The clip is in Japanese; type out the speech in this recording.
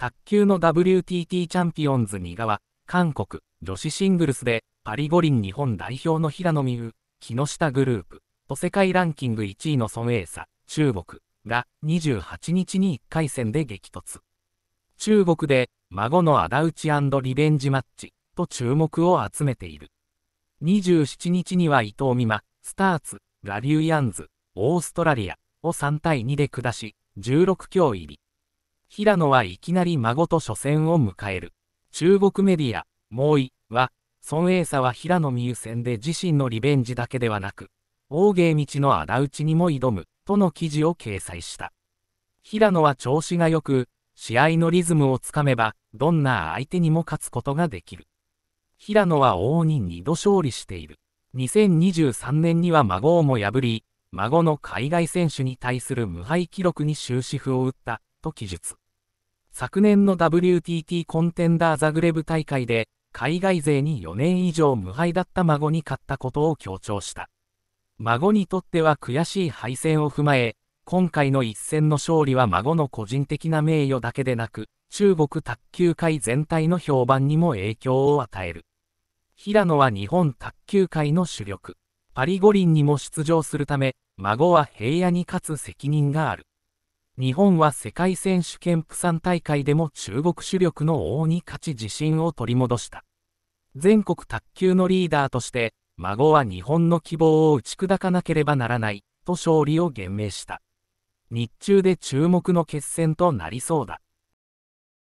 卓球の WTT チャンピオンズ2側、韓国、女子シングルスで、パリ五輪日本代表の平野美宇、木下グループ、と世界ランキング1位の孫エイサ、中国が28日に1回戦で激突。中国で、孫の仇討ちリベンジマッチと注目を集めている。27日には伊藤美誠、スターツ、ラリューヤンズ、オーストラリアを3対2で下し、16強入り。平野はいきなり孫と初戦を迎える。中国メディア、猛威は、孫英佐は平野美宇戦で自身のリベンジだけではなく、王芸道の仇討ちにも挑む、との記事を掲載した。平野は調子が良く、試合のリズムをつかめば、どんな相手にも勝つことができる。平野は王に2度勝利している。2023年には孫をも破り、孫の海外選手に対する無敗記録に終止符を打った、と記述。昨年の WTT コンテンダーザグレブ大会で、海外勢に4年以上無敗だった孫に勝ったことを強調した。孫にとっては悔しい敗戦を踏まえ、今回の一戦の勝利は孫の個人的な名誉だけでなく、中国卓球界全体の評判にも影響を与える。平野は日本卓球界の主力。パリ五輪にも出場するため、孫は平野に勝つ責任がある。日本は世界選手権プサン大会でも中国主力の王に勝ち自信を取り戻した。全国卓球のリーダーとして、孫は日本の希望を打ち砕かなければならない、と勝利を言明した。日中で注目の決戦となりそうだ。